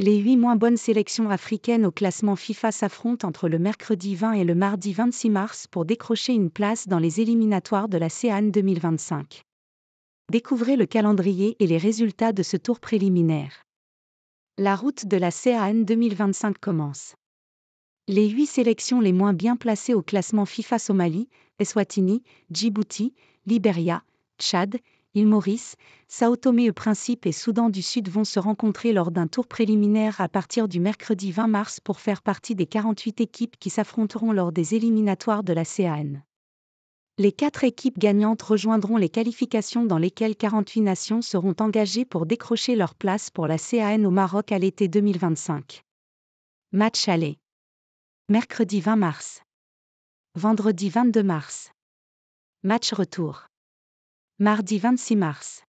Les huit moins bonnes sélections africaines au classement FIFA s'affrontent entre le mercredi 20 et le mardi 26 mars pour décrocher une place dans les éliminatoires de la CAN 2025. Découvrez le calendrier et les résultats de ce tour préliminaire. La route de la CAN 2025 commence. Les huit sélections les moins bien placées au classement FIFA Somalie, Eswatini, Djibouti, Liberia, Tchad, il Maurice, Sao Tomé et Principe et Soudan du Sud vont se rencontrer lors d'un tour préliminaire à partir du mercredi 20 mars pour faire partie des 48 équipes qui s'affronteront lors des éliminatoires de la CAN. Les quatre équipes gagnantes rejoindront les qualifications dans lesquelles 48 nations seront engagées pour décrocher leur place pour la CAN au Maroc à l'été 2025. Match aller. Mercredi 20 mars. Vendredi 22 mars. Match retour. Mardi 26 mars.